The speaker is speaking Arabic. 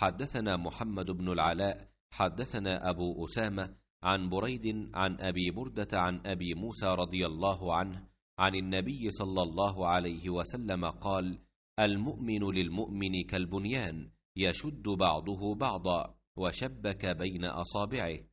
حدثنا محمد بن العلاء حدثنا ابو اسامه عن بريد عن ابي برده عن ابي موسى رضي الله عنه عن النبي صلى الله عليه وسلم قال المؤمن للمؤمن كالبنيان يشد بعضه بعضا وشبك بين اصابعه